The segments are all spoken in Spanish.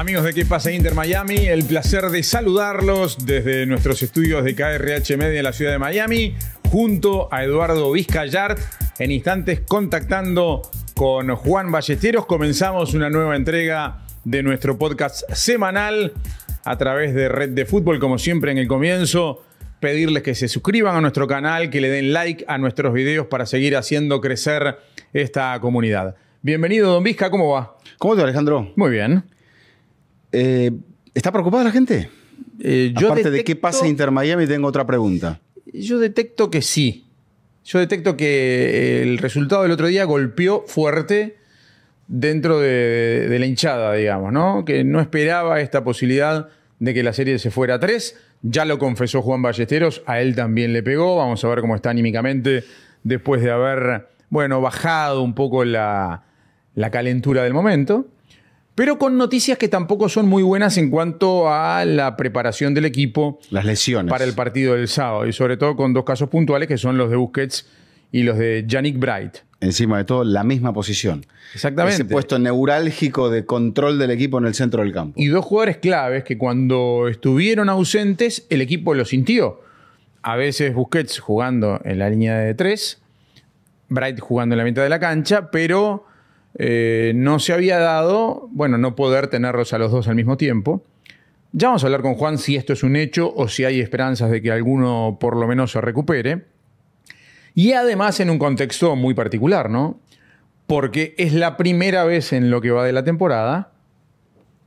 Amigos de ¿Qué pasa e Inter Miami? El placer de saludarlos desde nuestros estudios de KRH Media en la ciudad de Miami, junto a Eduardo Vizcayart. En instantes contactando con Juan Ballesteros, comenzamos una nueva entrega de nuestro podcast semanal a través de Red de Fútbol, como siempre en el comienzo. Pedirles que se suscriban a nuestro canal, que le den like a nuestros videos para seguir haciendo crecer esta comunidad. Bienvenido, don Vizca, ¿cómo va? ¿Cómo te, Alejandro? Muy bien. Eh, ¿Está preocupada la gente? Eh, yo Aparte de qué pasa Inter-Miami, tengo otra pregunta. Yo detecto que sí. Yo detecto que eh, el resultado del otro día golpeó fuerte dentro de, la hinchada, digamos, ¿no? Que no esperaba esta posibilidad de que la serie se fuera a tres. Ya lo confesó Juan Ballesteros, a él también le pegó. Vamos a ver cómo está anímicamente después de haber, bueno, bajado un poco la calentura del momento pero con noticias que tampoco son muy buenas en cuanto a la preparación del equipo. Las lesiones. Para el partido del sábado, y sobre todo con dos casos puntuales que son los de Busquets y los de Yannick Bright. Encima de todo, la misma posición. Exactamente. Ese puesto neurálgico de control del equipo en el centro del campo. Y dos jugadores claves que cuando estuvieron ausentes, el equipo lo sintió. A veces Busquets jugando en la línea de tres, Bright jugando en la mitad de la cancha, pero eh, no se había dado, bueno, no poder tenerlos a los dos al mismo tiempo. Ya vamos a hablar con Juan si esto es un hecho o si hay esperanzas de que alguno por lo menos se recupere. Y además en un contexto muy particular, ¿no? Porque es la primera vez en lo que va de la temporada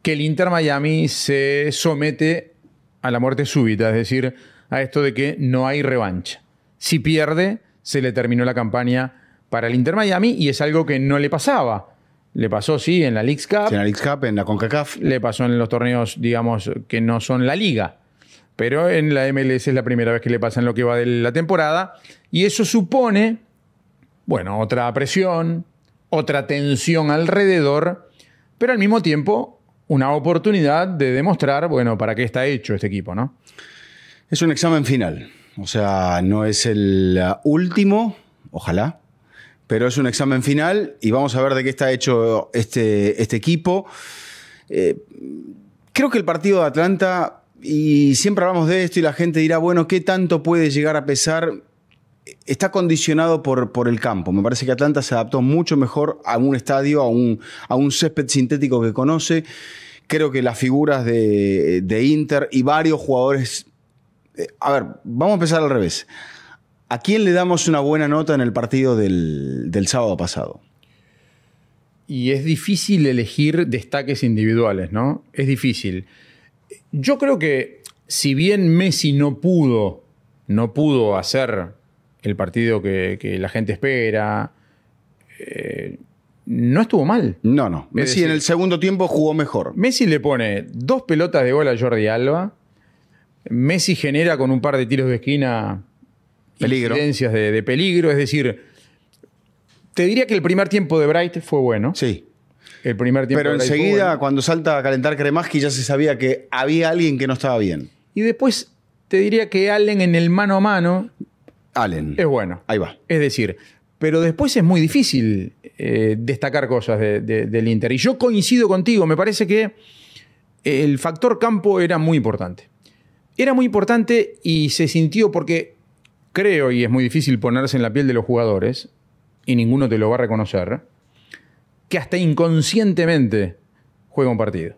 que el Inter Miami se somete a la muerte súbita, es decir, a esto de que no hay revancha. Si pierde, se le terminó la campaña para el Inter Miami y es algo que no le pasaba. Le pasó, sí, en la Leagues Cup. en la Leagues Cup, en la CONCACAF. Le pasó en los torneos, digamos, que no son la liga. Pero en la MLS es la primera vez que le pasa en lo que va de la temporada. Y eso supone, bueno, otra presión, otra tensión alrededor, pero al mismo tiempo una oportunidad de demostrar, bueno, para qué está hecho este equipo, ¿no? Es un examen final. O sea, no es el último, ojalá, pero es un examen final y vamos a ver de qué está hecho este, este equipo. Eh, creo que el partido de Atlanta, y siempre hablamos de esto y la gente dirá, bueno, ¿qué tanto puede llegar a pesar? Está condicionado por, por el campo. Me parece que Atlanta se adaptó mucho mejor a un estadio, a un, a un césped sintético que conoce. Creo que las figuras de, Inter y varios jugadores... Eh, a ver, vamos a empezar al revés. ¿A quién le damos una buena nota en el partido del, sábado pasado? Y es difícil elegir destaques individuales, ¿no? Es difícil. Yo creo que si bien Messi no pudo, no pudo hacer el partido que, la gente espera, eh, no estuvo mal. No, no. Messi en el segundo tiempo jugó mejor. Messi le pone dos pelotas de bola a Jordi Alba. Messi genera con un par de tiros de esquina peligro. de, peligro. Es decir, te diría que el primer tiempo de Bright fue bueno. Sí. El primer tiempo Pero de enseguida, cuando salta a calentar Kremaski, ya se sabía que había alguien que no estaba bien. Y después te diría que Allen en el mano a mano. Allen. Es bueno. Ahí va. Es decir, pero después es muy difícil eh, destacar cosas del Inter. Y yo coincido contigo, me parece que el factor campo era muy importante. Era muy importante y se sintió porque creo, y es muy difícil ponerse en la piel de los jugadores, y ninguno te lo va a reconocer, que hasta inconscientemente juega un partido.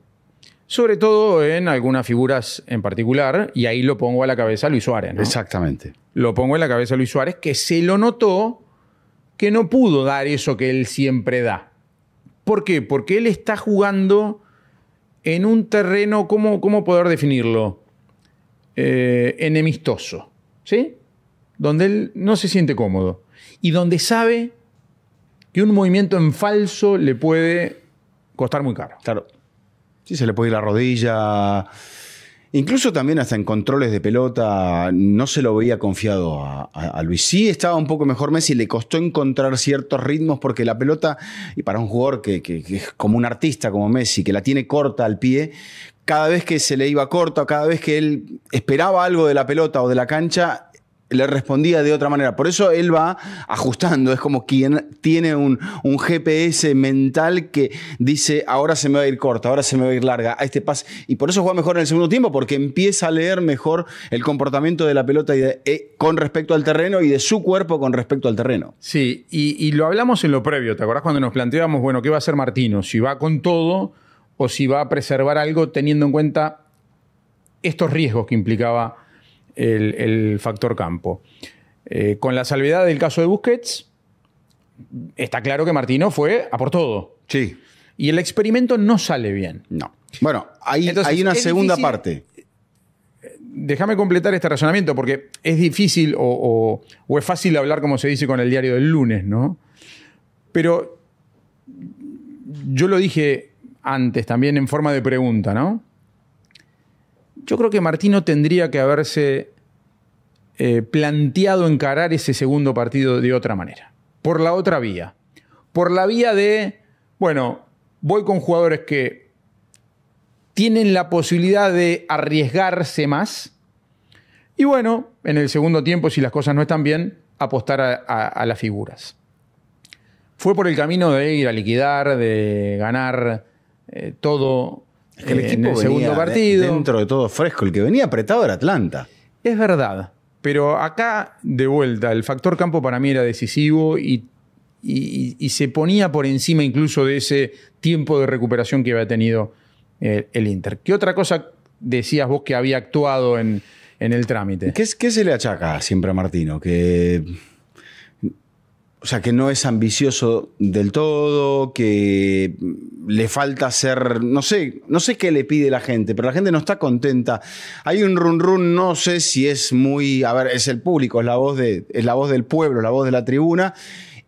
Sobre todo en algunas figuras en particular, y ahí lo pongo a la cabeza a Luis Suárez. Exactamente. Lo pongo en la cabeza a Luis Suárez, que se lo notó que no pudo dar eso que él siempre da. ¿Por qué? Porque él está jugando en un terreno, ¿cómo, cómo poder definirlo? Eh, enemistoso. ¿Sí? donde él no se siente cómodo y donde sabe que un movimiento en falso le puede costar muy caro. Claro. Sí, se le puede ir la rodilla. Incluso también hasta en controles de pelota no se lo veía confiado a, Luis. Sí estaba un poco mejor Messi, le costó encontrar ciertos ritmos porque la pelota, y para un jugador que, que es como un artista como Messi, que la tiene corta al pie, cada vez que se le iba corta, cada vez que él esperaba algo de la pelota o de la cancha, le respondía de otra manera. Por eso él va ajustando, es como quien tiene un, GPS mental que dice, ahora se me va a ir corta, ahora se me va a ir larga, a este paso. Y por eso juega mejor en el segundo tiempo, porque empieza a leer mejor el comportamiento de la pelota y de, eh, con respecto al terreno y de su cuerpo con respecto al terreno. Sí, y, y lo hablamos en lo previo, ¿te acordás cuando nos planteábamos, bueno, qué va a hacer Martino? Si va con todo o si va a preservar algo teniendo en cuenta estos riesgos que implicaba el, factor campo. Eh, con la salvedad del caso de Busquets, está claro que Martino fue a por todo. Sí. Y el experimento no sale bien. No. Bueno, hay, hay una segunda parte. Déjame completar este razonamiento, porque es difícil o, o, es fácil hablar, como se dice, con el diario del lunes, ¿no? Pero yo lo dije antes también en forma de pregunta, ¿no? Yo creo que Martino tendría que haberse eh, planteado encarar ese segundo partido de otra manera, por la otra vía, por la vía de, bueno, voy con jugadores que tienen la posibilidad de arriesgarse más y bueno, en el segundo tiempo, si las cosas no están bien, apostar a, las figuras. Fue por el camino de ir a liquidar, de ganar eh, todo el eh, equipo el segundo partido. dentro de todo fresco, el que venía apretado era Atlanta. Es verdad, pero acá de vuelta el factor campo para mí era decisivo y, y, se ponía por encima incluso de ese tiempo de recuperación que había tenido eh, el, Inter. ¿Qué otra cosa decías vos que había actuado en, el trámite? ¿Qué, ¿Qué se le achaca siempre a Martino? Que o sea, que no es ambicioso del todo, que le falta ser, no sé, no sé qué le pide la gente, pero la gente no está contenta. Hay un run run, no sé si es muy, a ver, es el público, es la voz de es la voz del pueblo, la voz de la tribuna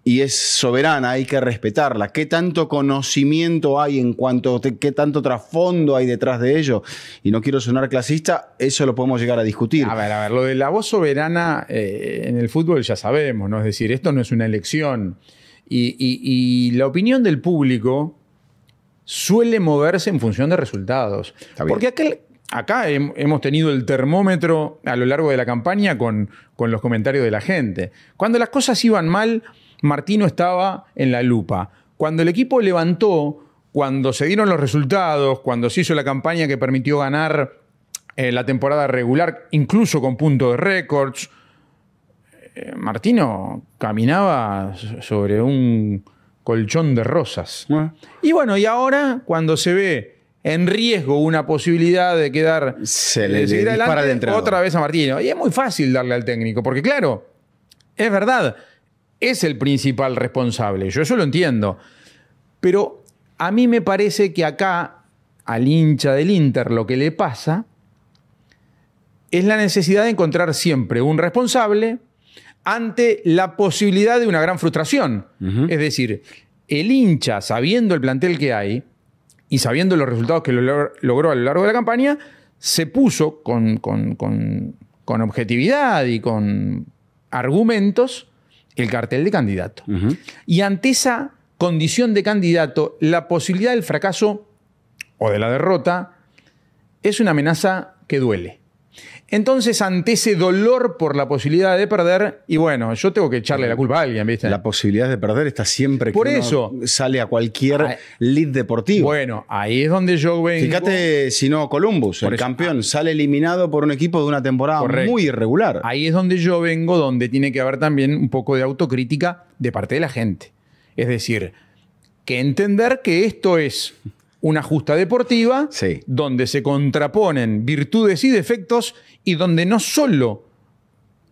y es soberana, hay que respetarla. ¿Qué tanto conocimiento hay en cuanto a qué tanto trasfondo hay detrás de ello? Y no quiero sonar clasista, eso lo podemos llegar a discutir. A ver, a ver, lo de la voz soberana eh, en el fútbol ya sabemos, ¿no? Es decir, esto no es una elección. Y, la opinión del público suele moverse en función de resultados. Porque acá hemos tenido el termómetro a lo largo de la campaña con, con los comentarios de la gente. Cuando las cosas iban mal Martino estaba en la lupa. Cuando el equipo levantó, cuando se dieron los resultados, cuando se hizo la campaña que permitió ganar eh, la temporada regular, incluso con puntos de récords, eh, Martino caminaba sobre un colchón de rosas. Ah. Y bueno, y ahora cuando se ve en riesgo una posibilidad de quedar se le, otra vez a Martino. Y es muy fácil darle al técnico, porque claro, es verdad es el principal responsable. Yo eso lo entiendo. Pero a mí me parece que acá, al hincha del Inter, lo que le pasa es la necesidad de encontrar siempre un responsable ante la posibilidad de una gran frustración. Es decir, el hincha, sabiendo el plantel que hay y sabiendo los resultados que logró a lo largo de la campaña, se puso con, con objetividad y con argumentos el cartel de candidato. Y ante esa condición de candidato, la posibilidad del fracaso o de la derrota es una amenaza que duele. Entonces, ante ese dolor por la posibilidad de perder, y bueno, yo tengo que echarle la culpa a alguien, ¿viste? La posibilidad de perder está siempre por que eso, sale a cualquier lead deportivo. Bueno, ahí es donde yo vengo. Fíjate, si no, Columbus, el campeón, ah. sale eliminado por un equipo de una temporada muy irregular. Ahí es donde yo vengo, donde tiene que haber también un poco de autocrítica de parte de la gente. Es decir, que entender que esto es una justa deportiva, donde se contraponen virtudes y defectos y donde no solo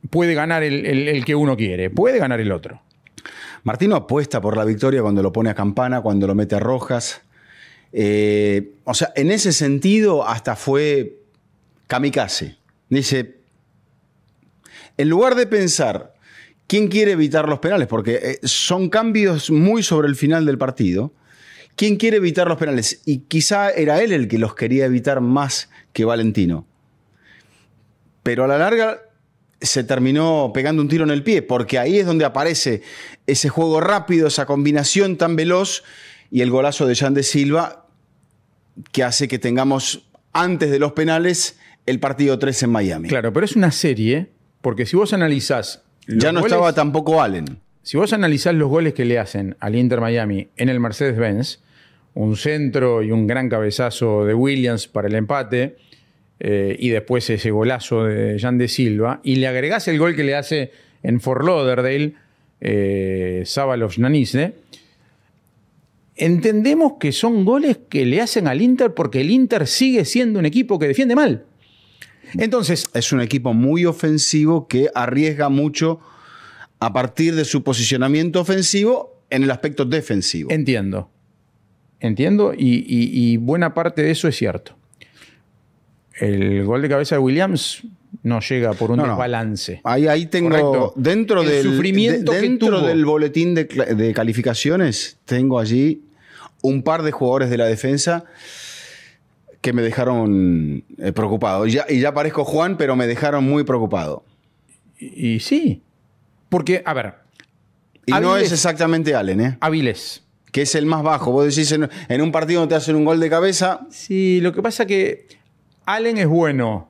puede ganar el, que uno quiere, puede ganar el otro. Martino apuesta por la victoria cuando lo pone a campana, cuando lo mete a rojas. Eh, o sea, en ese sentido hasta fue kamikaze. Dice, en lugar de pensar quién quiere evitar los penales, porque eh, son cambios muy sobre el final del partido, ¿Quién quiere evitar los penales? Y quizá era él el que los quería evitar más que Valentino. Pero a la larga se terminó pegando un tiro en el pie, porque ahí es donde aparece ese juego rápido, esa combinación tan veloz y el golazo de Jean de Silva que hace que tengamos antes de los penales el partido 3 en Miami. Claro, pero es una serie, porque si vos analizás... Ya no estaba tampoco Allen. Si vos analizás los goles que le hacen al Inter Miami en el Mercedes-Benz, un centro y un gran cabezazo de Williams para el empate. Eh, y después ese golazo de Jan de Silva. Y le agregás el gol que le hace en Fort Lauderdale eh, Nanizde. Entendemos que son goles que le hacen al Inter porque el Inter sigue siendo un equipo que defiende mal. Entonces. Es un equipo muy ofensivo que arriesga mucho a partir de su posicionamiento ofensivo en el aspecto defensivo. Entiendo. Entiendo, y, buena parte de eso es cierto. El gol de cabeza de Williams no llega por un desbalance. Ahí, ahí tengo, dentro, del, sufrimiento dentro del boletín de, calificaciones, tengo allí un par de jugadores de la defensa que me dejaron eh, preocupado. Y ya, y parezco Juan, pero me dejaron muy preocupado. Y, sí. Porque, a ver. Y no es exactamente Allen, ¿eh? Aviles que es el más bajo. Vos decís, en, un partido no te hacen un gol de cabeza. Sí, lo que pasa que Allen es bueno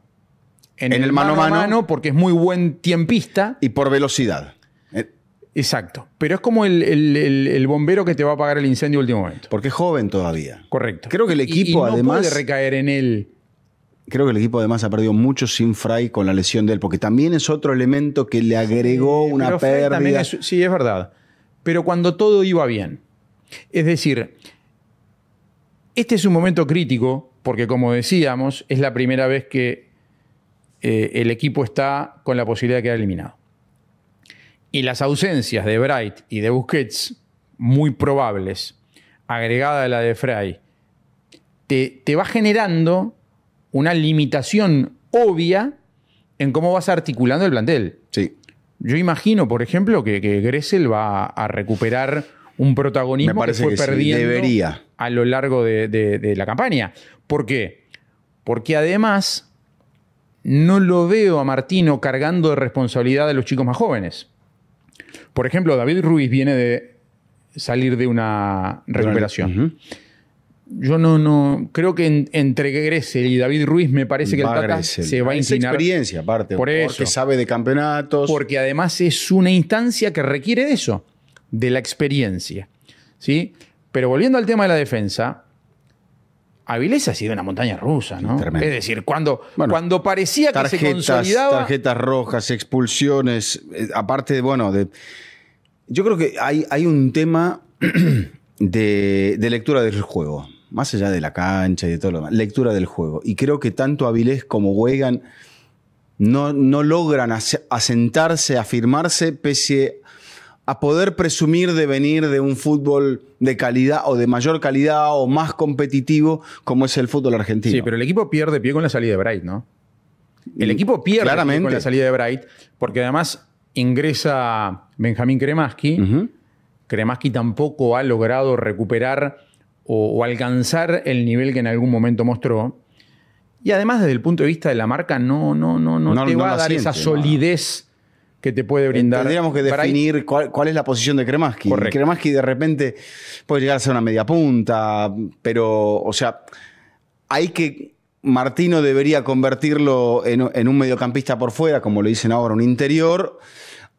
en, el, mano a mano, porque es muy buen tiempista. Y por velocidad. Eh, Exacto. Pero es como el, bombero que te va a apagar el incendio último momento. Porque es joven todavía. Correcto. Creo que el equipo no además. puede recaer en él. Creo que el equipo además ha perdido mucho sin Fry con la lesión de él, porque también es otro elemento que le agregó una pérdida. sí, es verdad. Pero cuando todo iba bien. Es decir, este es un momento crítico porque, como decíamos, es la primera vez que eh, el equipo está con la posibilidad de quedar eliminado. Y las ausencias de Bright y de Busquets, muy probables, agregada a la de Frey, te, va generando una limitación obvia en cómo vas articulando el plantel. Sí. Yo imagino, por ejemplo, que, que Gressel va a recuperar un protagonismo que fue perdiendo a lo largo de, la campaña. ¿Por qué? Porque además no lo veo a Martino cargando de responsabilidad a los chicos más jóvenes. Por ejemplo, David Ruiz viene de salir de una recuperación. yo no, no creo que entre Gressel y David Ruiz me parece que el Tata se va a inclinar. experiencia aparte, por porque sabe de campeonatos. Porque además es una instancia que requiere de eso de la experiencia. ¿sí? Pero volviendo al tema de la defensa, Avilés ha sido una montaña rusa, ¿no? Es decir, cuando, cuando parecía que se consolidaba. Tarjetas rojas, expulsiones, eh, aparte de, bueno, de. Yo creo que hay, hay un tema de, lectura del juego, más allá de la cancha y de todo lo demás, lectura del juego. Y creo que tanto Avilés como Weigand no, no logran asentarse, afirmarse, pese a poder presumir de venir de un fútbol de calidad o de mayor calidad o más competitivo como es el fútbol argentino. Sí, pero el equipo pierde pie con la salida de Bright, ¿no? El equipo pierde Pie con la salida de Bright porque además ingresa Benjamín Kremaski. Kremaski tampoco ha logrado recuperar o, alcanzar el nivel que en algún momento mostró. Y además desde el punto de vista de la marca no, no, no, no, te va a dar esa solidez que te puede brindar. Tendríamos que definir cuál, es la posición de Kremaski. Kremaski de repente puede llegar a ser una media punta, pero, o sea, hay que. Martino debería convertirlo en, en un mediocampista por fuera, como lo dicen ahora, un interior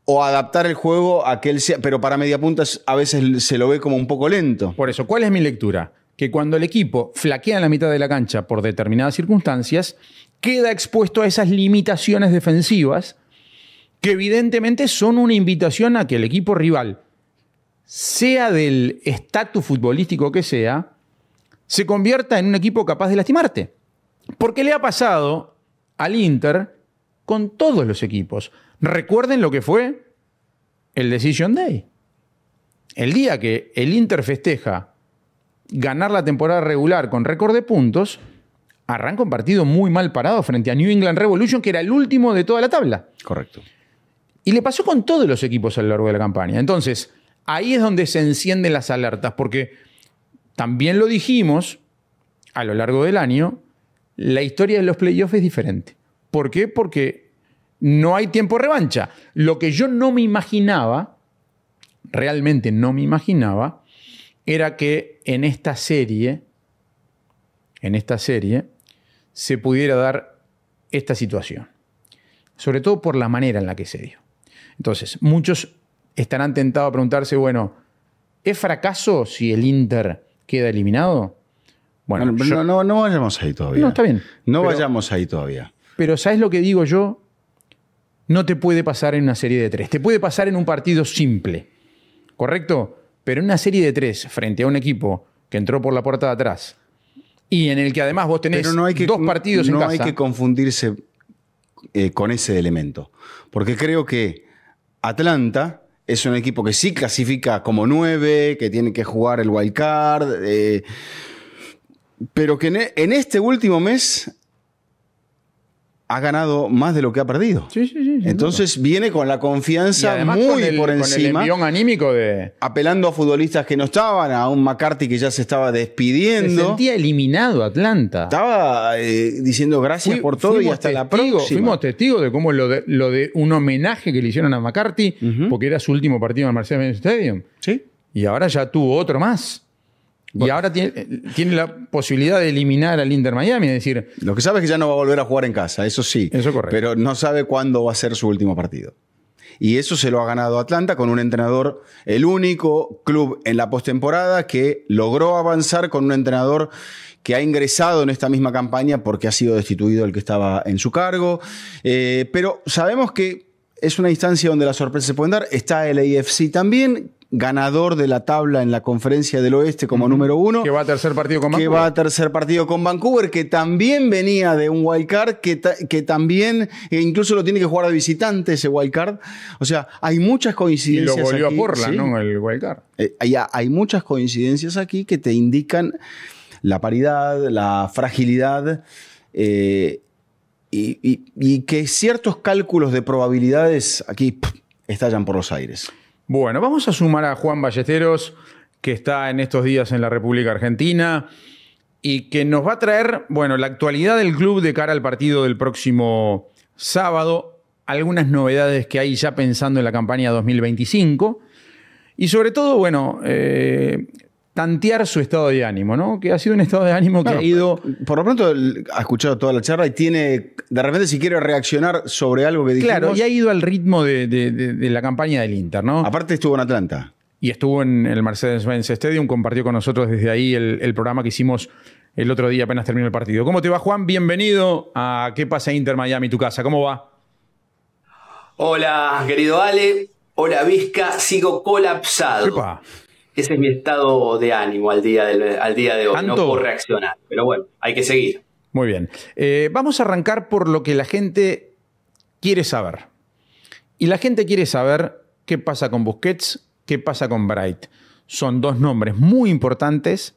o adaptar el juego a que él sea. Pero para media punta a veces se lo ve como un poco lento. Por eso, ¿cuál es mi lectura? Que cuando el equipo flaquea en la mitad de la cancha por determinadas circunstancias, queda expuesto a esas limitaciones defensivas que evidentemente son una invitación a que el equipo rival, sea del estatus futbolístico que sea, se convierta en un equipo capaz de lastimarte. Porque le ha pasado al Inter con todos los equipos. Recuerden lo que fue el Decision Day. El día que el Inter festeja ganar la temporada regular con récord de puntos, arranca un partido muy mal parado frente a New England Revolution, que era el último de toda la tabla. Correcto. Y le pasó con todos los equipos a lo largo de la campaña. Entonces, ahí es donde se encienden las alertas, porque también lo dijimos a lo largo del año, la historia de los playoffs es diferente. ¿Por qué? Porque no hay tiempo revancha. Lo que yo no me imaginaba, realmente no me imaginaba, era que en esta serie, en esta serie, se pudiera dar esta situación. Sobre todo por la manera en la que se dio. Entonces, muchos estarán tentados a preguntarse, bueno, ¿es fracaso si el Inter queda eliminado? Bueno, no, no, no, vayamos ahí todavía. No, está bien. No vayamos ahí todavía. Pero ¿sabes lo que digo yo? No te puede pasar en una serie de tres. Te puede pasar en un partido simple, ¿correcto? Pero en una serie de tres, frente a un equipo que entró por la puerta de atrás y en el que además vos tenés dos partidos en casa. No hay que confundirse eh, con ese elemento. Porque creo que Atlanta es un equipo que sí clasifica como 9, que tiene que jugar el wild card, eh, pero que e, en este último mes ha ganado más de lo que ha perdido. Sí, sí, sí. Entonces viene con la confianza muy por encima. Con el anímico de. Apelando a futbolistas que no estaban, a un McCarthy que ya se estaba despidiendo. Se sentía eliminado Atlanta. Estaba eh, diciendo gracias por todo y hasta la próxima. Fuimos testigos de cómo lo de, lo de un homenaje que le hicieron a McCarthy, porque era su último partido en el Mercedes-Benz Stadium. Sí. Y ahora ya tuvo otro más. Y ahora tiene, tiene, la posibilidad de eliminar al Inter Miami, es decir... Lo que sabe es que ya no va a volver a jugar en casa, eso sí. Eso correcto. Pero no sabe cuándo va a ser su último partido. Y eso se lo ha ganado Atlanta con un entrenador, el único club en la postemporada que logró avanzar con un entrenador que ha ingresado en esta misma campaña porque ha sido destituido el que estaba en su cargo. Eh, pero sabemos que es una instancia donde las sorpresas se pueden dar. Está el AFC también, ganador de la tabla en la conferencia del oeste como número uno. Que va a tercer partido con Vancouver. Que va a tercer partido con Vancouver, que también venía de un wildcard, que, que también e incluso lo tiene que jugar de visitante ese wildcard. O sea, hay muchas coincidencias. Y lo volvió a Porla, ¿no? El wildcard. Eh, hay, muchas coincidencias aquí que te indican la paridad, la fragilidad. Eh, y, que ciertos cálculos de probabilidades aquí estallan por los aires. Bueno, vamos a sumar a Juan Ballesteros, que está en estos días en la República Argentina y que nos va a traer, bueno, la actualidad del club de cara al partido del próximo sábado, algunas novedades que hay ya pensando en la campaña 2025 y sobre todo, bueno, eh, tantear su estado de ánimo, ¿no? Que ha sido un estado de ánimo que ha ido... Eh, por lo pronto ha escuchado toda la charla y tiene, de repente si quiere reaccionar sobre algo que dijimos... Claro, y ha ido al ritmo de, la campaña del Inter, ¿no? Aparte estuvo en Atlanta. Y estuvo en el Mercedes-Benz Stadium, compartió con nosotros desde ahí el, programa que hicimos el otro día apenas terminó el partido. ¿Cómo te va, Juan? Bienvenido a ¿Qué pasa Inter Miami, tu casa? ¿Cómo va? Hola, querido Ale. Hola, Vizca. Sigo colapsado ese es mi estado de ánimo al día, al día de hoy. ¿Tanto? No puedo reaccionar, pero bueno, hay que seguir. Muy bien. Eh, vamos a arrancar por lo que la gente quiere saber. Y la gente quiere saber qué pasa con Busquets, qué pasa con Bright. Son dos nombres muy importantes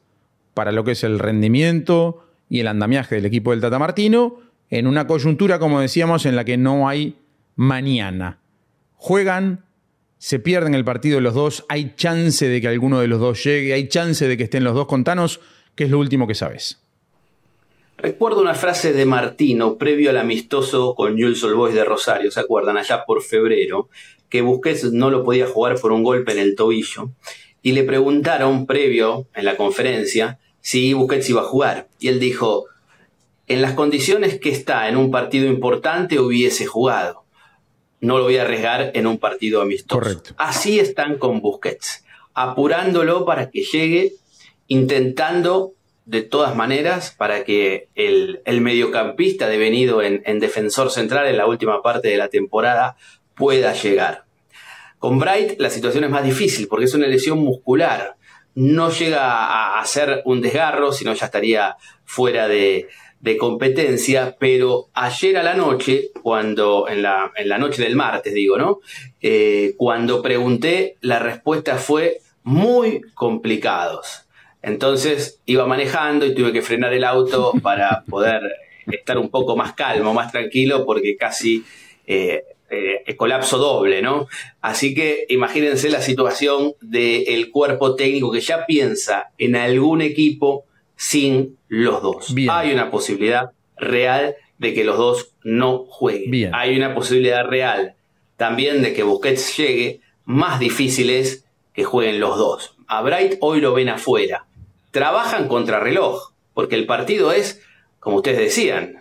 para lo que es el rendimiento y el andamiaje del equipo del Tata Martino en una coyuntura, como decíamos, en la que no hay mañana. Juegan se pierden el partido los dos, hay chance de que alguno de los dos llegue, hay chance de que estén los dos. Contanos, ¿qué es lo último que sabes? Recuerdo una frase de Martino previo al amistoso con Jules Olbois de Rosario, ¿se acuerdan? Allá por febrero, que Busquets no lo podía jugar por un golpe en el tobillo. Y le preguntaron previo, en la conferencia, si Busquets iba a jugar. Y él dijo, en las condiciones que está en un partido importante hubiese jugado no lo voy a arriesgar en un partido amistoso. Así están con Busquets, apurándolo para que llegue, intentando de todas maneras para que el, mediocampista devenido en, en, defensor central en la última parte de la temporada pueda llegar. Con Bright la situación es más difícil porque es una lesión muscular. No llega a hacer un desgarro, sino ya estaría fuera de, de competencia, pero ayer a la noche, cuando, en la, en la noche del martes, digo, ¿no? Eh, cuando pregunté, la respuesta fue muy complicados. Entonces iba manejando y tuve que frenar el auto para poder estar un poco más calmo, más tranquilo, porque casi eh, eh colapso doble, ¿no? Así que imagínense la situación del cuerpo técnico que ya piensa en algún equipo sin los dos. Hay una posibilidad real de que los dos no jueguen. Hay una posibilidad real también de que Busquets llegue. Más difícil es que jueguen los dos. A Bright hoy lo ven afuera. Trabajan contra reloj, porque el partido es, como ustedes decían,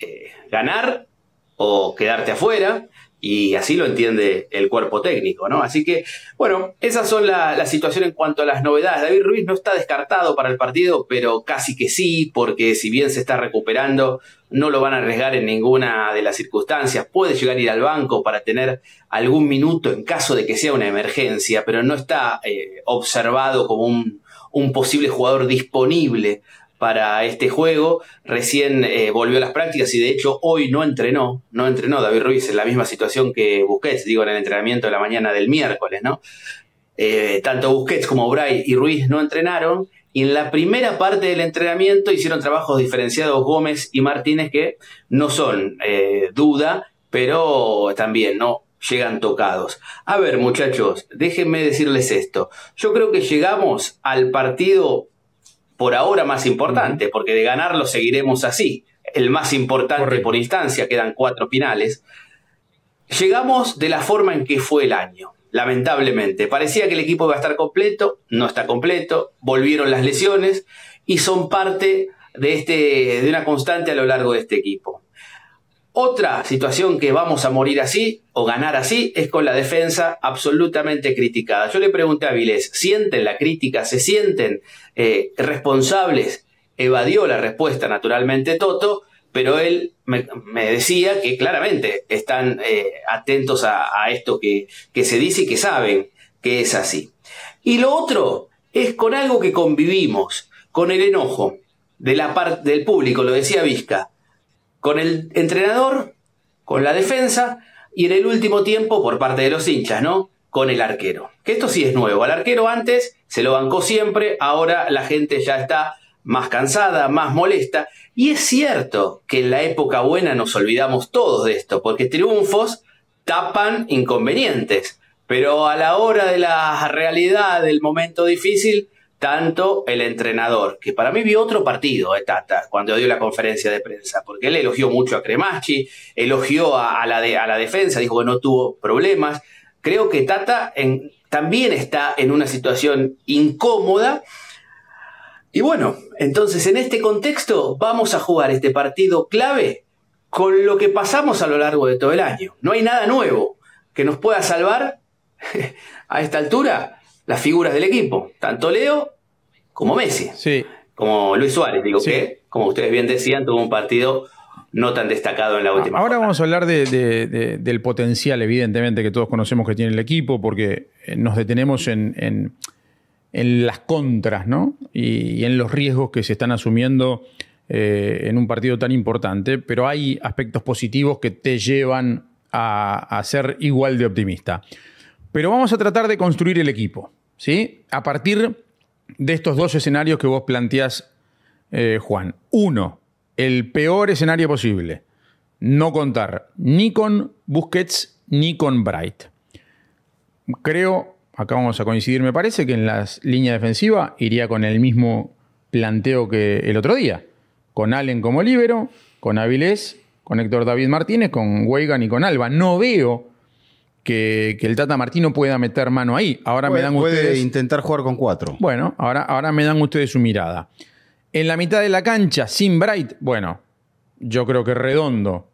eh, ganar o quedarte afuera, y así lo entiende el cuerpo técnico, ¿no? Así que, bueno, esas son las situaciones situación en cuanto a las novedades. David Ruiz no está descartado para el partido, pero casi que sí, porque si bien se está recuperando, no lo van a arriesgar en ninguna de las circunstancias. Puede llegar a ir al banco para tener algún minuto en caso de que sea una emergencia, pero no está eh, observado como un, un posible jugador disponible para este juego. Recién eh, volvió a las prácticas y de hecho hoy no entrenó, no entrenó David Ruiz en la misma situación que Busquets, digo, en el entrenamiento de la mañana del miércoles, ¿no? Eh, tanto Busquets como Bray y Ruiz no entrenaron y en la primera parte del entrenamiento hicieron trabajos diferenciados Gómez y Martínez que no son eh, duda, pero también no llegan tocados. A ver muchachos, déjenme decirles esto. Yo creo que llegamos al partido por ahora más importante, porque de ganarlo seguiremos así. El más importante por instancia, quedan cuatro finales. Llegamos de la forma en que fue el año, lamentablemente. Parecía que el equipo iba a estar completo, no está completo, volvieron las lesiones y son parte de, este, de una constante a lo largo de este equipo. Otra situación que vamos a morir así o ganar así es con la defensa absolutamente criticada. Yo le pregunté a Vilés, ¿sienten la crítica? ¿Se sienten eh, responsables? Evadió la respuesta naturalmente Toto, pero él me, decía que claramente están eh, atentos a, esto que, se dice y que saben que es así. Y lo otro es con algo que convivimos, con el enojo de la del público, lo decía Vizca con el entrenador, con la defensa y en el último tiempo por parte de los hinchas, ¿no? Con el arquero. Que esto sí es nuevo. Al arquero antes se lo bancó siempre, ahora la gente ya está más cansada, más molesta. Y es cierto que en la época buena nos olvidamos todos de esto, porque triunfos tapan inconvenientes. Pero a la hora de la realidad, del momento difícil, tanto el entrenador, que para mí vio otro partido, de eh, Tata, cuando dio la conferencia de prensa, porque él elogió mucho a Cremachi, elogió a, la, defensa, dijo que no tuvo problemas. Creo que Tata también está en una situación incómoda. Y bueno, entonces en este contexto vamos a jugar este partido clave con lo que pasamos a lo largo de todo el año. No hay nada nuevo que nos pueda salvar a esta altura las figuras del equipo, tanto Leo como Messi. Como Luis Suárez, digo que, como ustedes bien decían, tuvo un partido no tan destacado en la última. Ahora vamos a hablar de, del potencial, evidentemente, que todos conocemos que tiene el equipo, porque eh, nos detenemos en, en, las contras, ¿no? Y, en los riesgos que se están asumiendo eh, en un partido tan importante, pero hay aspectos positivos que te llevan a, a ser igual de optimista. Pero vamos a tratar de construir el equipo, ¿sí? A partir de estos dos escenarios que vos planteás, eh, Juan. Uno, el peor escenario posible. No contar ni con Busquets ni con Bright. Creo, acá vamos a coincidir, me parece, que en la línea defensiva iría con el mismo planteo que el otro día. Con Allen como líbero, con Avilés, con Héctor David Martínez, con Weigan y con Alba. No veo que, el Tata Martino pueda meter mano ahí. Ahora me dan intentar jugar con cuatro. Bueno, ahora, ahora me dan ustedes su mirada. En la mitad de la cancha, sin Bright, bueno, yo creo que Redondo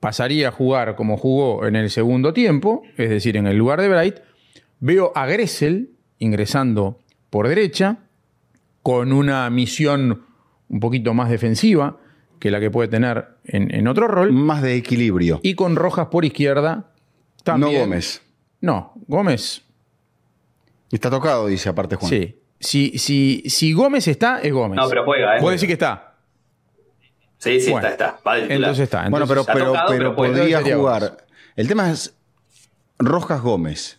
pasaría a jugar como jugó en el segundo tiempo, es decir, en el lugar de Bright. Veo a Gressel ingresando por derecha, con una misión un poquito más defensiva que la que puede tener en otro rol. Más de equilibrio. Y con Rojas por izquierda, no Gómez. No, Gómez. Está tocado, dice aparte Juan. Sí. Si, si, si Gómez está, es Gómez. No, pero juega, ¿eh? Puede decir que está. Sí, sí, está, está. entonces está. bueno, pero, pero, podría jugar. El tema es Rojas Gómez.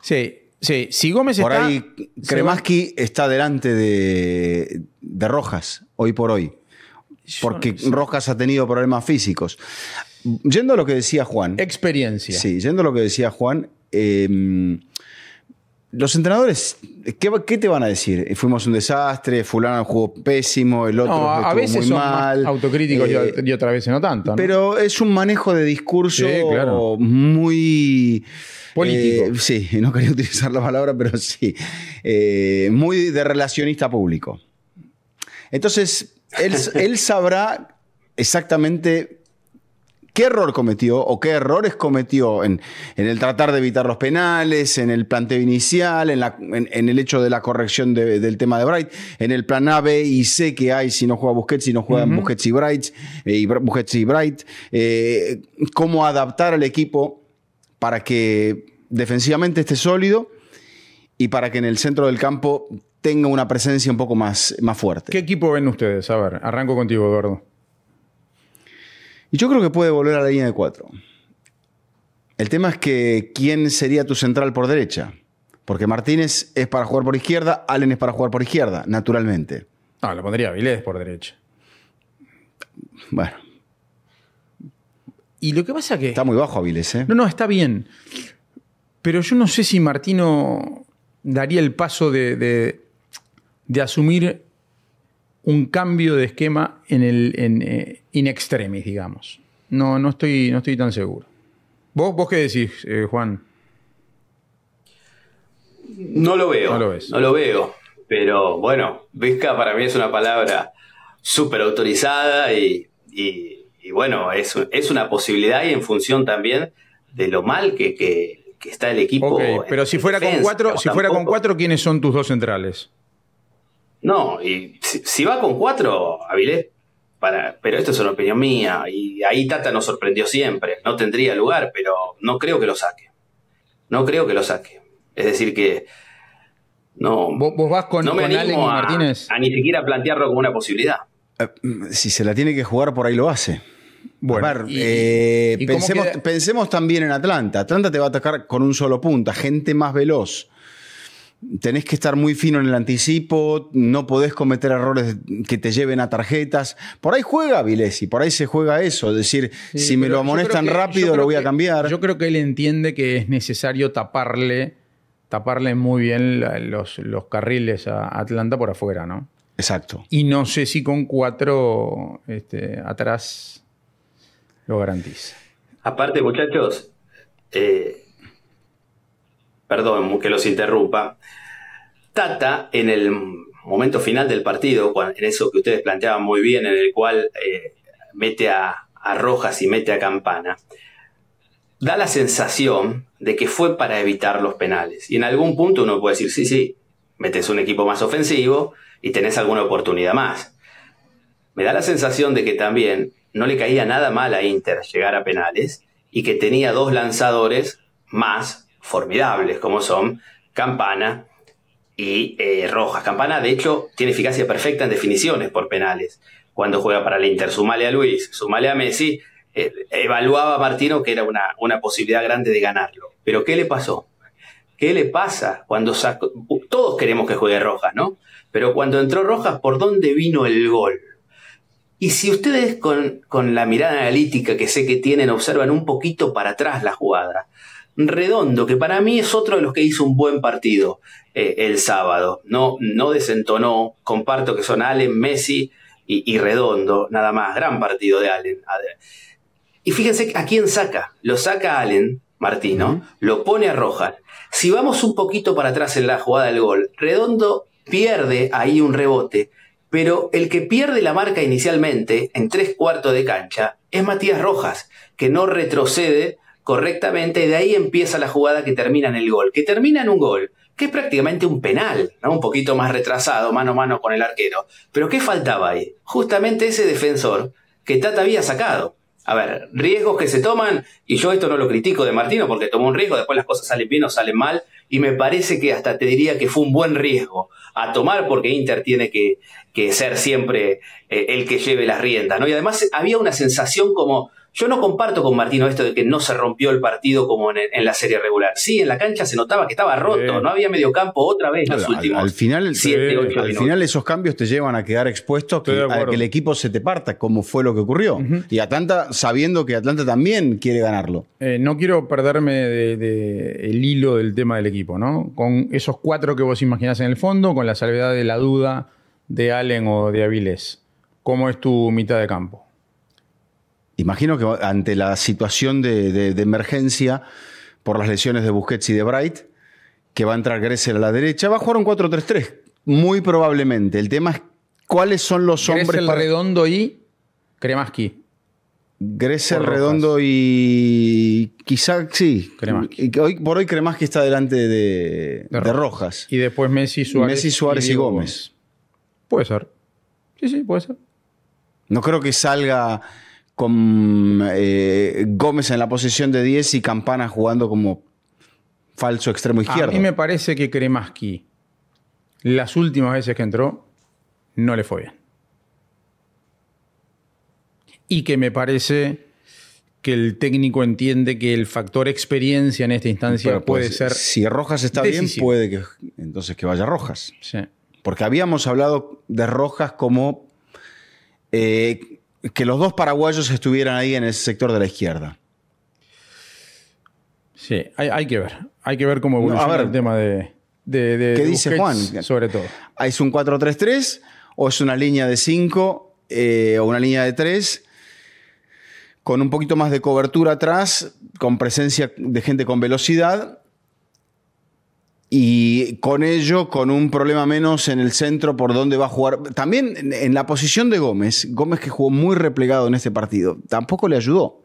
Sí, sí. Si Gómez está. Por ahí, Kremaski está delante de, Rojas, hoy por hoy. Porque Rojas ha tenido problemas físicos yendo a lo que decía Juan. Experiencia. Sí, yendo a lo que decía Juan. Em, los entrenadores, ¿qué, te van a decir? Eh, fuimos un desastre, fulano jugó pésimo, el otro no, a veces muy son mal. autocríticos y eh, otra vez no tanto. Pero es un manejo de discurso muy... Político. Eh, sí, no quería utilizar la palabra, pero sí. muy de relacionista público. Entonces, él sabrá exactamente ¿Qué error cometió o qué errores cometió en, el tratar de evitar los penales, en el planteo inicial, en, el hecho de la corrección del tema de Bright, en el plan A, B y C que hay si no juega Busquets, si no juegan Busquets y Bright, eh, Busquets Bright, eh, cómo adaptar al equipo para que defensivamente esté sólido y para que en el centro del campo tenga una presencia un poco más, más fuerte. ¿Qué equipo ven ustedes? A ver, arranco contigo, Eduardo. Y yo creo que puede volver a la línea de cuatro. El tema es que quién sería tu central por derecha. Porque Martínez es para jugar por izquierda, Allen es para jugar por izquierda, naturalmente. Ah, lo pondría Vilés por derecha. Bueno. Y lo que pasa que. Está muy bajo Avilés, ¿eh? No, no, está bien. Pero yo no sé si Martino daría el paso de, de asumir un cambio de esquema en el eh, in extremis, digamos. No, no estoy, no estoy tan seguro. ¿Vos, vos qué decís, eh, Juan? No lo veo. No lo, veo. Pero bueno, Vizca para mí es una palabra súper autorizada y, bueno, es, es una posibilidad y en función también de lo mal que, está el equipo. pero si fuera con cuatro, si fuera con cuatro, ¿quiénes son tus dos centrales? No, y si, va con cuatro, Avilés, para, pero esto es una opinión mía, y ahí Tata nos sorprendió siempre, no tendría lugar, pero no creo que lo saque. No creo que lo saque. Es decir que no. ¿Vos, vas con, no me animo a, Martínez? A ni siquiera plantearlo como una posibilidad. Eh, mm, si se la tiene que jugar, por ahí lo hace. Bueno, eh, pensemos, también en Atlanta. Atlanta te va a atacar con un solo punta, gente más veloz tenés que estar muy fino en el anticipo, no podés cometer errores que te lleven a tarjetas. Por ahí juega y por ahí se juega eso, es decir, si me lo amonestan rápido lo voy a cambiar. Yo creo que él entiende que es necesario taparle, taparle muy bien los, carriles a Atlanta por afuera, ¿no? Exacto. Y no sé si con cuatro este, atrás lo garantiza. Aparte, muchachos, eh, perdón que los interrumpa, Tata en el momento final del partido, en eso que ustedes planteaban muy bien, en el cual eh, mete a, a Rojas y mete a Campana, da la sensación de que fue para evitar los penales. Y en algún punto uno puede decir, sí, sí, metes un equipo más ofensivo y tenés alguna oportunidad más. Me da la sensación de que también no le caía nada mal a Inter llegar a penales y que tenía dos lanzadores más formidables como son Campana y eh, Rojas. Campana, de hecho, tiene eficacia perfecta en definiciones por penales. Cuando juega para el Inter, sumale a Luis, sumale a Messi, eh, evaluaba a Martino que era una, posibilidad grande de ganarlo. Pero ¿qué le pasó? ¿Qué le pasa cuando sacó? Todos queremos que juegue Rojas, ¿no? Pero cuando entró Rojas, ¿por dónde vino el gol? Y si ustedes con, con, la mirada analítica que sé que tienen observan un poquito para atrás la jugada, Redondo, que para mí es otro de los que hizo un buen partido eh, el sábado. No, no desentonó, comparto que son Allen, Messi y, Redondo, nada más. Gran partido de Allen. Y fíjense a quién saca. Lo saca Allen, Martino, lo pone a Rojas. Si vamos un poquito para atrás en la jugada del gol, Redondo pierde ahí un rebote, pero el que pierde la marca inicialmente en tres cuartos de cancha es Matías Rojas, que no retrocede correctamente, y de ahí empieza la jugada que termina en el gol, que termina en un gol, que es prácticamente un penal, ¿no? un poquito más retrasado, mano a mano con el arquero. Pero ¿qué faltaba ahí? Justamente ese defensor que Tata había sacado. A ver, riesgos que se toman, y yo esto no lo critico de Martino porque tomó un riesgo, después las cosas salen bien o salen mal, y me parece que hasta te diría que fue un buen riesgo a tomar porque Inter tiene que, ser siempre eh, el que lleve las riendas, ¿no? Y además había una sensación como yo no comparto con Martino esto de que no se rompió el partido como en, la serie regular. Sí, en la cancha se notaba que estaba roto, no había medio campo otra vez los al, últimos. Al, final, al final esos cambios te llevan a quedar expuesto que, que el equipo se te parta, como fue lo que ocurrió. Y Atlanta, sabiendo que Atlanta también quiere ganarlo. Eh, no quiero perderme del de, el hilo del tema del equipo, ¿no? Con esos cuatro que vos imaginás en el fondo, con la salvedad de la duda de Allen o de Avilés. ¿Cómo es tu mitad de campo? Imagino que ante la situación de, emergencia por las lesiones de Busquets y de Bright, que va a entrar Gressel a la derecha, va a jugar un 4-3-3, muy probablemente. El tema es cuáles son los hombres. Para... Redondo y Kremaski. Gressel, Redondo y quizá sí. Kremaski. Hoy, por hoy Kremaski está delante de, Rojas. Y después Messi, Suárez, Messi, Suárez y, Gómez. Puede ser. Sí, sí, puede ser. No creo que salga eh, Gómez en la posición de 10 y Campana jugando como falso extremo izquierdo. A mí me parece que Kremaski, las últimas veces que entró, no le fue bien. Y que me parece que el técnico entiende que el factor experiencia en esta instancia pues, puede ser. Si Rojas está bien, puede que entonces que vaya Rojas. Porque habíamos hablado de Rojas como eh, que los dos paraguayos estuvieran ahí en el sector de la izquierda. Sí, hay, que ver. Hay que ver cómo evoluciona el tema de. ¿Qué dice Juan? Sobre todo. ¿Es un 4-3-3 o es una línea de 5 eh, o una línea de 3? Con un poquito más de cobertura atrás, con presencia de gente con velocidad y con ello, con un problema menos en el centro por donde va a jugar. También en la posición de Gómez, Gómez que jugó muy replegado en este partido, tampoco le ayudó.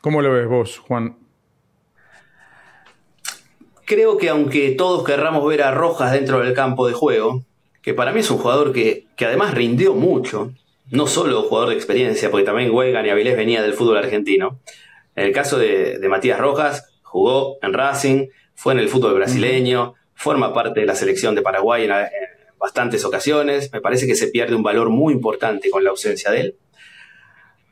¿Cómo lo ves vos, Juan? Creo que aunque todos querramos ver a Rojas dentro del campo de juego, que para mí es un jugador que, además rindió mucho, no solo jugador de experiencia, porque también Huelgan y Avilés venía del fútbol argentino. En el caso de Matías Rojas, jugó en Racing, fue en el fútbol brasileño, forma parte de la selección de Paraguay en, bastantes ocasiones. Me parece que se pierde un valor muy importante con la ausencia de él.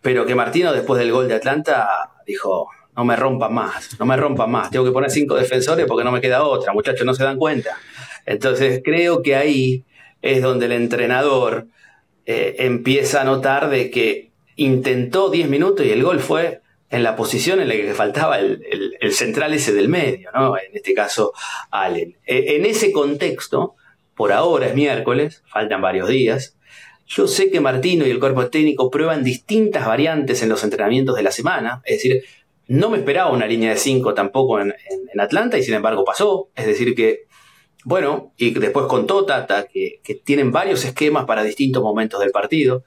Pero que Martino, después del gol de Atlanta, dijo: No me rompa más, no me rompa más. Tengo que poner cinco defensores porque no me queda otra. Muchachos, no se dan cuenta. Entonces, creo que ahí es donde el entrenador eh, empieza a notar de que intentó 10 minutos y el gol fue en la posición en la que faltaba el, central ese del medio, ¿no? en este caso Allen. E, en ese contexto, por ahora es miércoles, faltan varios días, yo sé que Martino y el cuerpo técnico prueban distintas variantes en los entrenamientos de la semana, es decir, no me esperaba una línea de cinco tampoco en, Atlanta y sin embargo pasó, es decir que, bueno, y después contó tota, Tata que tienen varios esquemas para distintos momentos del partido.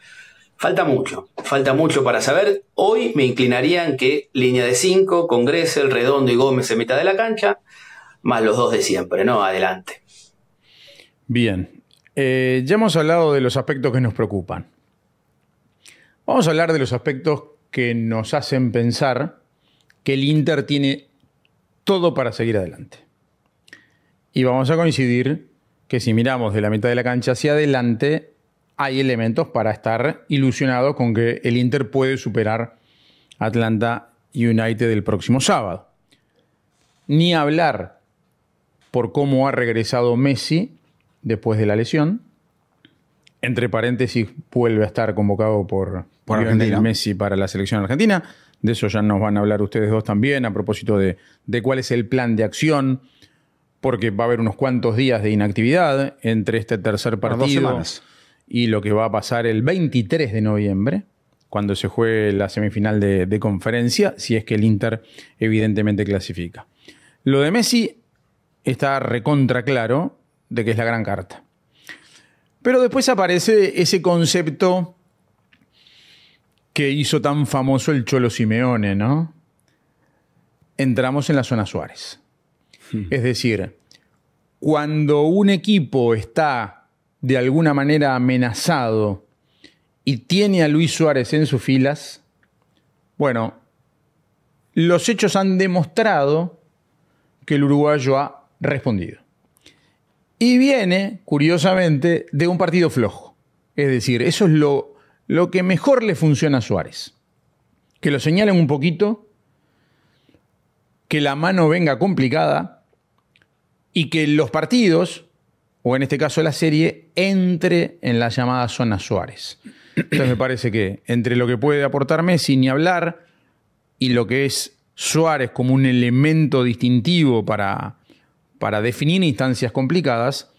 Falta mucho, falta mucho para saber. Hoy me inclinarían que línea de 5 con Gressel, Redondo y Gómez en mitad de la cancha, más los dos de siempre, ¿no? Adelante. Bien, eh, ya hemos hablado de los aspectos que nos preocupan. Vamos a hablar de los aspectos que nos hacen pensar que el Inter tiene todo para seguir adelante. Y vamos a coincidir que si miramos de la mitad de la cancha hacia adelante, hay elementos para estar ilusionados con que el Inter puede superar Atlanta United el próximo sábado. Ni hablar por cómo ha regresado Messi después de la lesión. Entre paréntesis, vuelve a estar convocado por, Messi para la selección argentina. De eso ya nos van a hablar ustedes dos también, a propósito de, cuál es el plan de acción, porque va a haber unos cuantos días de inactividad entre este tercer partido. dos semanas y lo que va a pasar el 23 de noviembre, cuando se juegue la semifinal de, conferencia, si es que el Inter evidentemente clasifica. Lo de Messi está recontra claro de que es la gran carta. Pero después aparece ese concepto que hizo tan famoso el Cholo Simeone, ¿no? Entramos en la zona Suárez. Hmm. Es decir, cuando un equipo está de alguna manera amenazado y tiene a Luis Suárez en sus filas, bueno, los hechos han demostrado que el uruguayo ha respondido. Y viene, curiosamente, de un partido flojo. Es decir, eso es lo, lo que mejor le funciona a Suárez. Que lo señalen un poquito, que la mano venga complicada y que los partidos o en este caso la serie, entre en la llamada zona Suárez. Entonces me parece que entre lo que puede aportar Messi, ni hablar, y lo que es Suárez como un elemento distintivo para, para definir instancias complicadas,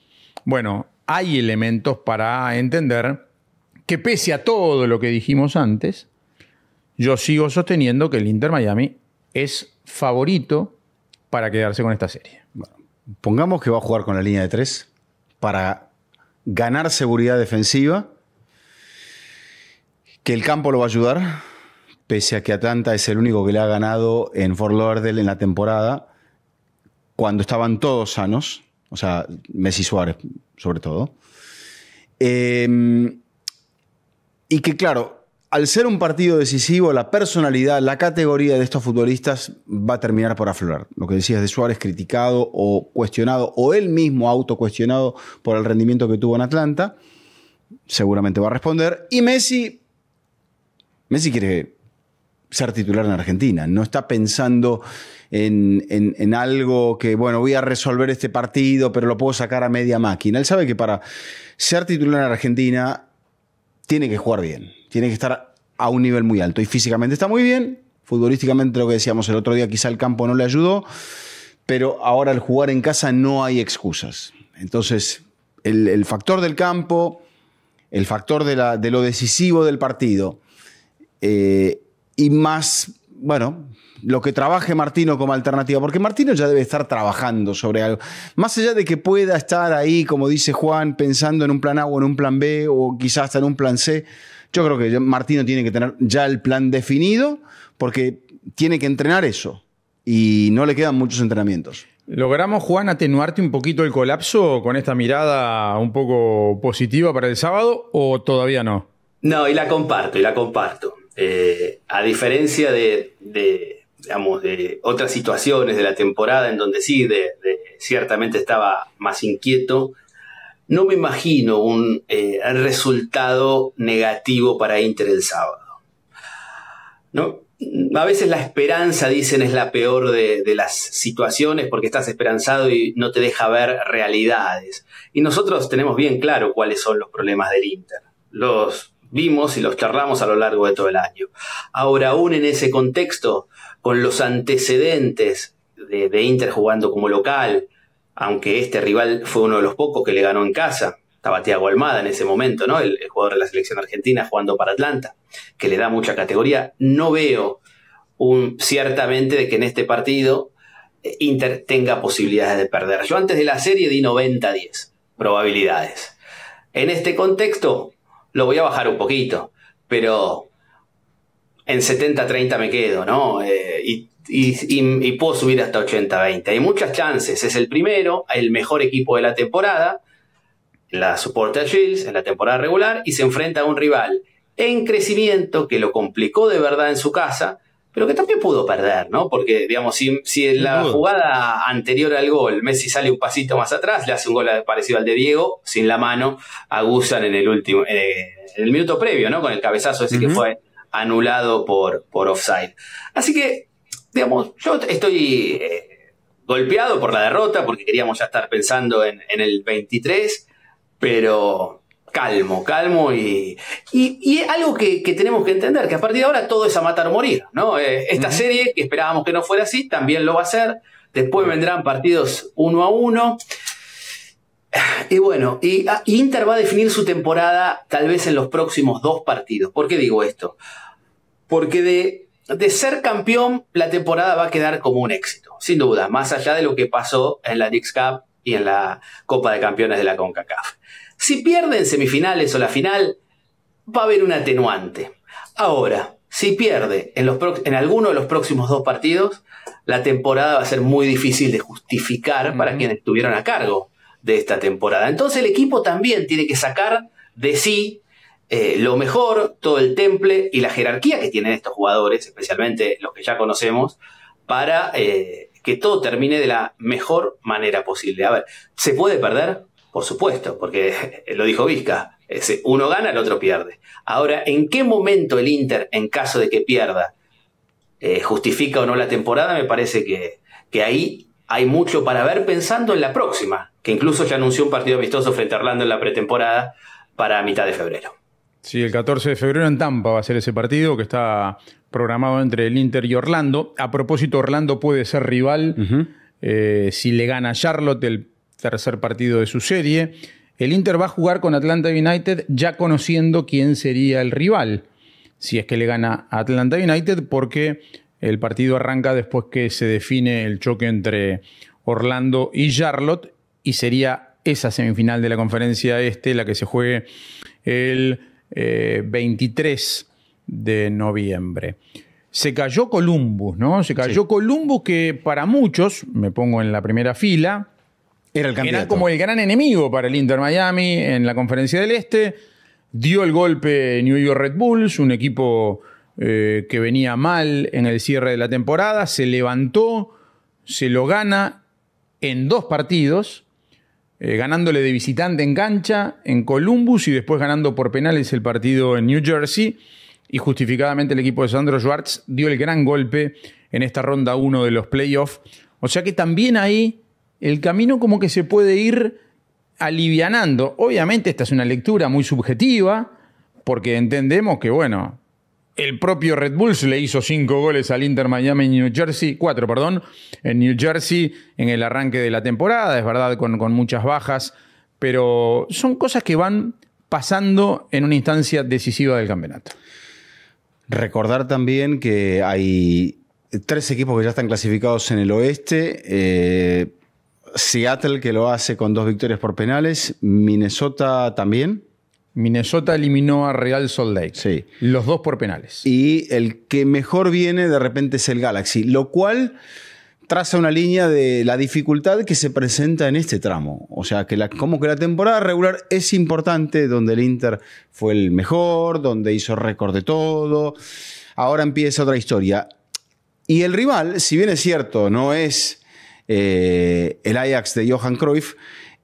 bueno, hay elementos para entender que pese a todo lo que dijimos antes, yo sigo sosteniendo que el Inter Miami es favorito para quedarse con esta serie. pongamos que va a jugar con la línea de tres para ganar seguridad defensiva, que el campo lo va a ayudar, pese a que Atlanta es el único que le ha ganado en Fort Lauderdale en la temporada, cuando estaban todos sanos, o sea, Messi Suárez sobre todo. Em, y que claro, al ser un partido decisivo, la personalidad, la categoría de estos futbolistas va a terminar por aflorar. Lo que decías de Suárez, criticado o cuestionado, o él mismo autocuestionado por el rendimiento que tuvo en Atlanta, seguramente va a responder. Y Messi, Messi quiere ser titular en Argentina, no está pensando en, en algo que, bueno, voy a resolver este partido, pero lo puedo sacar a media máquina. Él sabe que para ser titular en Argentina tiene que jugar bien tiene que estar a un nivel muy alto. Y físicamente está muy bien, futbolísticamente lo que decíamos el otro día, quizá el campo no le ayudó, pero ahora al jugar en casa no hay excusas. Entonces, el, factor del campo, el factor de, la, de lo decisivo del partido, eh, y más, bueno, lo que trabaje Martino como alternativa, porque Martino ya debe estar trabajando sobre algo. Más allá de que pueda estar ahí, como dice Juan, pensando en un plan A o en un plan B, o quizás hasta en un plan C, yo creo que Martino tiene que tener ya el plan definido porque tiene que entrenar eso y no le quedan muchos entrenamientos. ¿Logramos, Juan, atenuarte un poquito el colapso con esta mirada un poco positiva para el sábado o todavía no? No, y la comparto, y la comparto. Eh, a diferencia de, otras situaciones de la temporada en donde sí, ciertamente estaba más inquieto, no me imagino un eh, resultado negativo para Inter el sábado. ¿No? A veces la esperanza, dicen, es la peor de, las situaciones porque estás esperanzado y no te deja ver realidades. Y nosotros tenemos bien claro cuáles son los problemas del Inter. Los vimos y los charlamos a lo largo de todo el año. Ahora, aún en ese contexto, con los antecedentes de Inter jugando como local, aunque este rival fue uno de los pocos que le ganó en casa. Estaba Tiago Almada en ese momento, ¿no? El, jugador de la selección argentina jugando para Atlanta, que le da mucha categoría. No veo ciertamente de que en este partido eh, Inter tenga posibilidades de perder. Yo antes de la serie di 90-10 probabilidades. En este contexto lo voy a bajar un poquito, pero en 70-30 me quedo, ¿no? Eh, y, puedo subir hasta 80-20. Hay muchas chances. Es el primero, el mejor equipo de la temporada, la Supporter Shields, en la temporada regular, y se enfrenta a un rival en crecimiento que lo complicó de verdad en su casa, pero que también pudo perder, ¿no? Porque, digamos, si, si en la jugada anterior al gol Messi sale un pasito más atrás, le hace un gol parecido al de Diego, sin la mano, a en el último, eh, en el minuto previo, ¿no? Con el cabezazo ese que fue anulado por, por offside. Así que, digamos, yo estoy eh, golpeado por la derrota porque queríamos ya estar pensando en, el 23, pero calmo, calmo y, y, algo que, tenemos que entender, que a partir de ahora todo es a matar o morir, ¿no? Eh, esta serie que esperábamos que no fuera así, también lo va a ser. Después vendrán partidos uno a uno. Y bueno, y ah, Inter va a definir su temporada tal vez en los próximos dos partidos. ¿Por qué digo esto? Porque de, ser campeón, la temporada va a quedar como un éxito, sin duda, más allá de lo que pasó en la Dix Cup y en la Copa de Campeones de la CONCACAF. Si pierde en semifinales o la final, va a haber un atenuante. Ahora, si pierde en, alguno de los próximos dos partidos, la temporada va a ser muy difícil de justificar para quienes estuvieron a cargo de esta temporada. Entonces el equipo también tiene que sacar de sí eh, lo mejor, todo el temple y la jerarquía que tienen estos jugadores, especialmente los que ya conocemos, para eh, que todo termine de la mejor manera posible. A ver, ¿se puede perder? Por supuesto, porque lo dijo Vizca, uno gana, el otro pierde. Ahora, ¿en qué momento el Inter, en caso de que pierda, eh, justifica o no la temporada? Me parece que, que ahí hay mucho para ver pensando en la próxima, que incluso ya anunció un partido amistoso frente a Orlando en la pretemporada para mitad de febrero. Sí, el 14 de febrero en Tampa va a ser ese partido que está programado entre el Inter y Orlando. A propósito, Orlando puede ser rival eh, si le gana Charlotte el tercer partido de su serie. El Inter va a jugar con Atlanta United ya conociendo quién sería el rival, si es que le gana a Atlanta United, porque el partido arranca después que se define el choque entre Orlando y Charlotte y sería esa semifinal de la conferencia este la que se juegue el 23 eh, de noviembre. Se cayó Columbus, ¿no? Se cayó Columbus que para muchos, me pongo en la primera fila, era, el era como el gran enemigo para el Inter Miami en la conferencia del Este. Dio el golpe New York Red Bulls, un equipo eh, que venía mal en el cierre de la temporada, se levantó, se lo gana en dos partidos eh, ganándole de visitante en cancha en Columbus y después ganando por penales el partido en New Jersey. Y justificadamente el equipo de Sandro Schwartz dio el gran golpe en esta ronda 1 de los playoffs. O sea que también ahí el camino como que se puede ir alivianando. Obviamente esta es una lectura muy subjetiva, porque entendemos que, bueno, el propio Red Bulls le hizo cinco goles al Inter Miami en New Jersey, cuatro, perdón, en New Jersey en el arranque de la temporada, es verdad, con, muchas bajas, pero son cosas que van pasando en una instancia decisiva del campeonato. Recordar también que hay tres equipos que ya están clasificados en el oeste. Eh, Seattle que lo hace con dos victorias por penales, Minnesota también, Minnesota eliminó a Real Salt Lake. Sí. Los dos por penales. Y el que mejor viene de repente es el Galaxy, lo cual traza una línea de la dificultad que se presenta en este tramo. O sea, que la, como que la temporada regular es importante, donde el Inter fue el mejor, donde hizo récord de todo. Ahora empieza otra historia. Y el rival, si bien es cierto, no es eh, el Ajax de Johan Cruyff,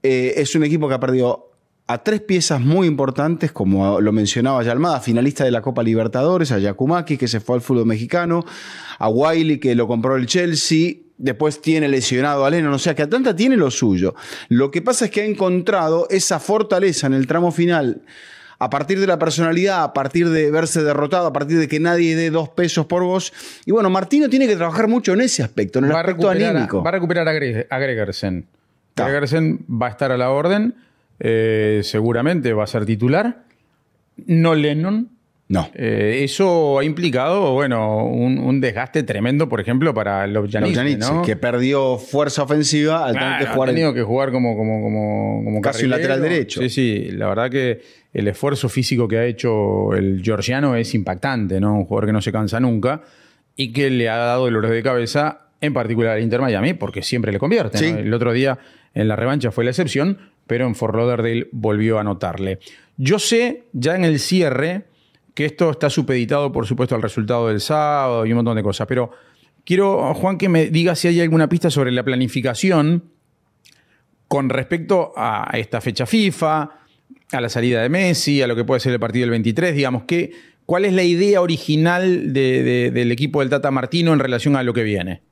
eh, es un equipo que ha perdido a tres piezas muy importantes, como lo mencionaba ya Almada, finalista de la Copa Libertadores, a Yakumaki, que se fue al fútbol mexicano, a Wiley, que lo compró el Chelsea, después tiene lesionado a Lennon, o sea que Atlanta tiene lo suyo. Lo que pasa es que ha encontrado esa fortaleza en el tramo final, a partir de la personalidad, a partir de verse derrotado, a partir de que nadie dé dos pesos por vos. Y bueno, Martino tiene que trabajar mucho en ese aspecto, en el aspecto anímico. va a recuperar a, a Gregersen. Ah. Gregersen va a estar a la orden eh, seguramente va a ser titular. No Lennon. No. Eh, eso ha implicado, bueno, un, desgaste tremendo, por ejemplo, para los ¿no? que perdió fuerza ofensiva al tener que jugar. como, como, casi un lateral derecho. Sí, sí, la verdad que el esfuerzo físico que ha hecho el georgiano es impactante, ¿no? Un jugador que no se cansa nunca y que le ha dado el dolores de cabeza, en particular al Inter Miami, porque siempre le convierte. El otro día en la revancha fue la excepción, pero en Fort Lauderdale volvió a anotarle. Yo sé, ya en el cierre, que esto está supeditado, por supuesto, al resultado del sábado y un montón de cosas, pero quiero, Juan, que me diga si hay alguna pista sobre la planificación con respecto a esta fecha FIFA, a la salida de Messi, a lo que puede ser el partido del 23, digamos, ¿cuál es la idea original del equipo del Tata Martino en relación a lo que viene?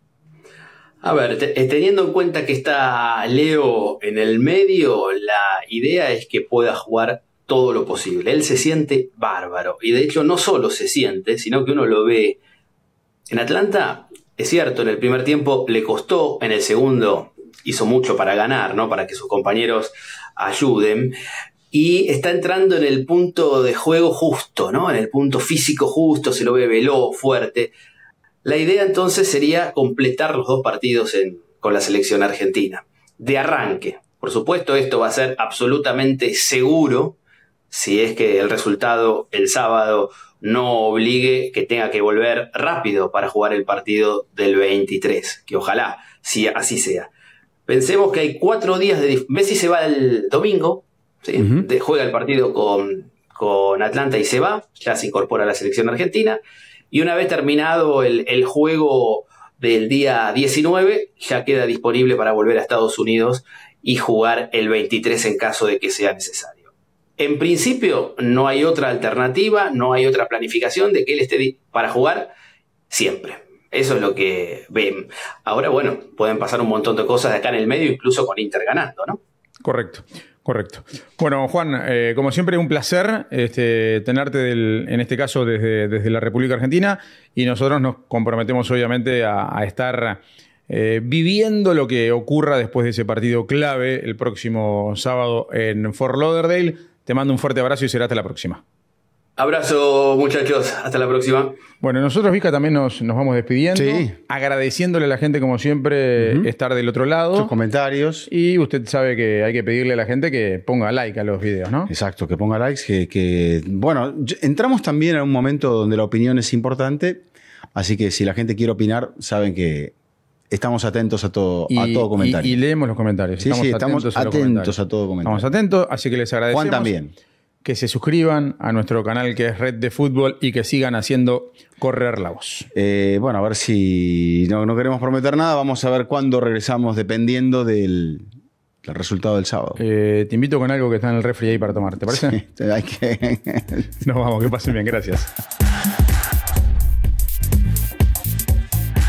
A ver, eh, teniendo en cuenta que está Leo en el medio, la idea es que pueda jugar todo lo posible. Él se siente bárbaro. Y de hecho no solo se siente, sino que uno lo ve. En Atlanta, es cierto, en el primer tiempo le costó, en el segundo hizo mucho para ganar, ¿no? Para que sus compañeros ayuden. Y está entrando en el punto de juego justo, ¿no? En el punto físico justo, se lo ve veloz, fuerte. La idea entonces sería completar los dos partidos con la selección argentina. De arranque, por supuesto, esto va a ser absolutamente seguro si es que el resultado el sábado no obligue que tenga que volver rápido para jugar el partido del 23, que ojalá si así sea. Pensemos que hay cuatro días de... Messi se va el domingo, juega el partido con, con Atlanta y se va, ya se incorpora a la selección argentina. Y una vez terminado el, juego del día 19, ya queda disponible para volver a Estados Unidos y jugar el 23 en caso de que sea necesario. En principio no hay otra alternativa, no hay otra planificación de que él esté para jugar siempre. Eso es lo que ven. Ahora, bueno, pueden pasar un montón de cosas acá en el medio, incluso con Inter ganando, ¿no? Correcto. Correcto. Bueno, Juan, eh, como siempre, un placer este, tenerte en este caso desde, la República Argentina y nosotros nos comprometemos obviamente a, estar eh, viviendo lo que ocurra después de ese partido clave el próximo sábado en Fort Lauderdale. Te mando un fuerte abrazo y será hasta la próxima. Abrazo, muchachos. Hasta la próxima. Bueno, nosotros, Vizca, también nos, nos vamos despidiendo. Sí. Agradeciéndole a la gente, como siempre, estar del otro lado. Sus comentarios. Y usted sabe que hay que pedirle a la gente que ponga like a los videos, ¿no? Exacto, que ponga likes. Que, Bueno, entramos también a un momento donde la opinión es importante. Así que si la gente quiere opinar, saben que estamos atentos a todo, a todo comentario. Y, leemos los comentarios. Sí, estamos sí, atentos, a, atentos a todo comentario. Estamos atentos, así que les agradecemos. Juan también que se suscriban a nuestro canal que es Red de Fútbol y que sigan haciendo correr la voz. Eh, bueno, a ver si no, queremos prometer nada, vamos a ver cuándo regresamos dependiendo del, resultado del sábado. Eh, te invito con algo que está en el refri ahí para tomar, ¿te parece? Nos vamos, que pasen bien, gracias.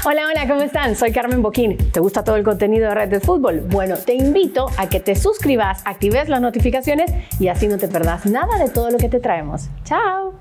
Hola, hola, ¿cómo están? Soy Carmen Boquín. ¿Te gusta todo el contenido de Red de Fútbol? Bueno, te invito a que te suscribas, actives las notificaciones y así no te perdás nada de todo lo que te traemos. ¡Chao!